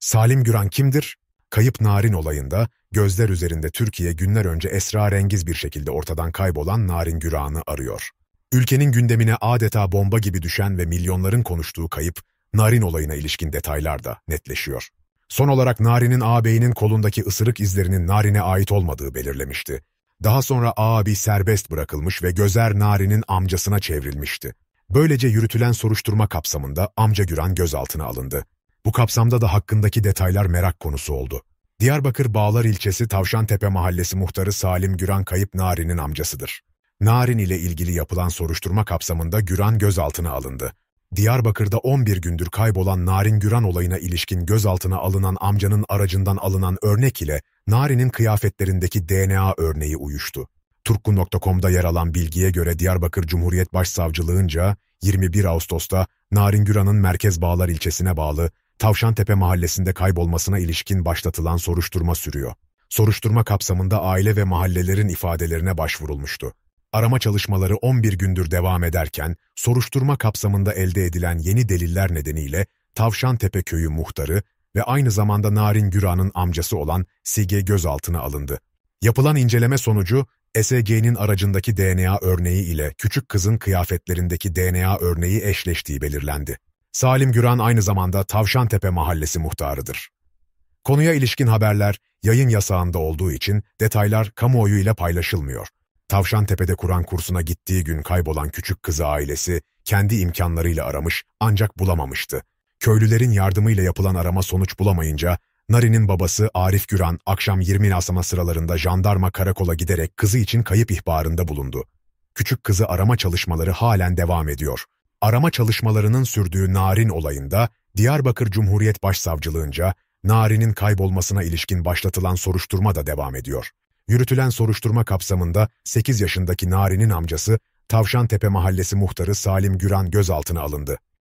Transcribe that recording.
Salim Güran kimdir? Kayıp Narin olayında gözler üzerinde Türkiye günler önce esrarengiz bir şekilde ortadan kaybolan Narin Güran'ı arıyor. Ülkenin gündemine adeta bomba gibi düşen ve milyonların konuştuğu kayıp, Narin olayına ilişkin detaylar da netleşiyor. Son olarak Narin'in ağabeyinin kolundaki ısırık izlerinin Narin'e ait olmadığı belirlemişti. Daha sonra ağabey serbest bırakılmış ve Gözer Narin'in amcasına çevrilmişti. Böylece yürütülen soruşturma kapsamında amca Güran gözaltına alındı. Bu kapsamda da hakkındaki detaylar merak konusu oldu. Diyarbakır Bağlar ilçesi Tavşantepe mahallesi muhtarı Salim Güran Kayıp Nari'nin amcasıdır. Narin ile ilgili yapılan soruşturma kapsamında Güran gözaltına alındı. Diyarbakır'da 11 gündür kaybolan Narin Güran olayına ilişkin gözaltına alınan amcanın aracından alınan örnek ile Narin'in kıyafetlerindeki DNA örneği uyuştu. Turkku.com'da yer alan bilgiye göre Diyarbakır Cumhuriyet Başsavcılığınca 21 Ağustos'ta Narin Güran'ın Merkez Bağlar ilçesine bağlı Tavşantepe mahallesinde kaybolmasına ilişkin başlatılan soruşturma sürüyor. Soruşturma kapsamında aile ve mahallelerin ifadelerine başvurulmuştu. Arama çalışmaları 11 gündür devam ederken, soruşturma kapsamında elde edilen yeni deliller nedeniyle Tavşantepe Köyü muhtarı ve aynı zamanda Narin Güran'ın amcası olan Sige gözaltına alındı. Yapılan inceleme sonucu, SG'nin aracındaki DNA örneği ile küçük kızın kıyafetlerindeki DNA örneği eşleştiği belirlendi. Salim Güran aynı zamanda Tavşantepe Mahallesi muhtarıdır. Konuya ilişkin haberler yayın yasağında olduğu için detaylar kamuoyu ile paylaşılmıyor. Tavşantepe'de Kur'an kursuna gittiği gün kaybolan küçük kızı ailesi kendi imkanlarıyla aramış ancak bulamamıştı. Köylülerin yardımıyla yapılan arama sonuç bulamayınca Nari'nin babası Arif Güran akşam 20 Asama sıralarında jandarma karakola giderek kızı için kayıp ihbarında bulundu. Küçük kızı arama çalışmaları halen devam ediyor arama çalışmalarının sürdüğü Narin olayında Diyarbakır Cumhuriyet Başsavcılığınca Narin'in kaybolmasına ilişkin başlatılan soruşturma da devam ediyor. Yürütülen soruşturma kapsamında 8 yaşındaki Narin'in amcası Tavşantepe Mahallesi muhtarı Salim Güran gözaltına alındı.